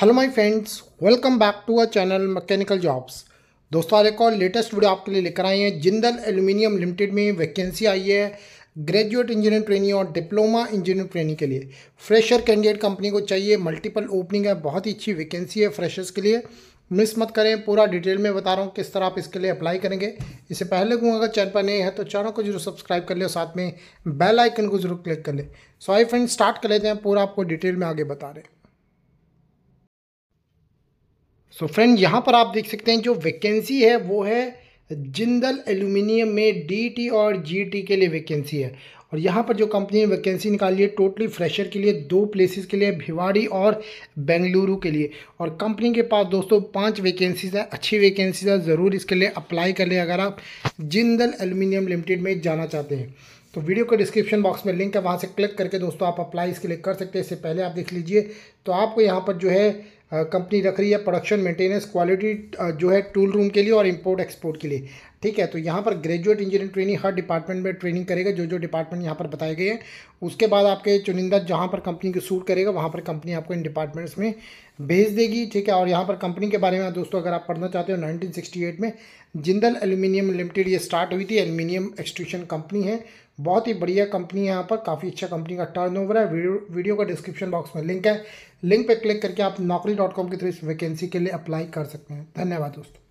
hello my friends welcome back to our channel mechanical jobs दोस्तों आज एक और लेटेस्ट वीडियो आपके लिए लेकर आए हैं जिंदल एल्यूमिनियम लिमिटेड में वैकेंसी आई है ग्रेजुएट इंजीनियर ट्रेनी और डिप्लोमा इंजीनियर ट्रेनी के लिए फ्रेशर कैंडिडेट कंपनी को चाहिए मल्टीपल ओपनिंग है बहुत ही अच्छी वैकेंसी है फ्रेशर्स के लिए मिस मत करें पूरा डिटेल में बता रहा हूँ किस तरह आप इसके लिए अप्लाई करेंगे इससे पहले कहूँ अगर चैनल पर नए हैं तो चैनल को जरूर सब्सक्राइब कर लें साथ में बेल आइकन को जरूर क्लिक कर लें सो आई फ्रेंड स्टार्ट कर लेते हैं पूरा आपको डिटेल में आगे बता रहे हैं सो फ्रेंड यहाँ पर आप देख सकते हैं जो वैकेंसी है वो है जिंदल एल्यूमिनियम में डीटी और जीटी के लिए वैकेंसी है और यहाँ पर जो कंपनी ने वैकेंसी निकाली है टोटली फ्रेशर के लिए दो प्लेसेस के लिए भिवाड़ी और बेंगलुरु के लिए और कंपनी के पास दोस्तों पांच वैकेंसीज हैं अच्छी वैकेंसीज है ज़रूर इसके लिए अप्लाई कर लें अगर आप जिंदल एल्यूमिनियम लिमिटेड में जाना चाहते हैं तो वीडियो को डिस्क्रिप्शन बॉक्स में लिंक है वहाँ से क्लिक करके दोस्तों आप अप्लाई इसके लिए कर सकते हैं इससे पहले आप देख लीजिए तो आपको यहाँ पर जो है कंपनी रख रही है प्रोडक्शन मेंटेनेंस क्वालिटी जो है टूल रूम के लिए और इंपोर्ट एक्सपोर्ट के लिए ठीक है तो यहाँ पर ग्रेजुएट इंजीनियरिंग ट्रेनिंग हर डिपार्टमेंट में ट्रेनिंग करेगा जो जो डिपार्टमेंट यहाँ पर बताए गए हैं उसके बाद आपके चुनिंदा जहाँ पर कंपनी को सूट करेगा वहाँ पर कंपनी आपको इन डिपार्टमेंट्स में भेज देगी ठीक है और यहाँ पर कंपनी के बारे में दोस्तों अगर आप पढ़ना चाहते हो नाइनटीन में जिंदल एल्यूमिनियम लिमिटेड ये स्टार्ट हुई थी एल्यूमिनियम एक्सट्रूशन कंपनी है बहुत ही बढ़िया कंपनी है यहाँ पर काफ़ी अच्छा कंपनी का टर्न ओवर है वीडियो वीडियो का डिस्क्रिप्शन बॉक्स में लिंक है लिंक पर क्लिक करके आप नौकरी डॉट कॉम के थ्रू इस वैकेंसी के लिए अप्लाई कर सकते हैं धन्यवाद दोस्तों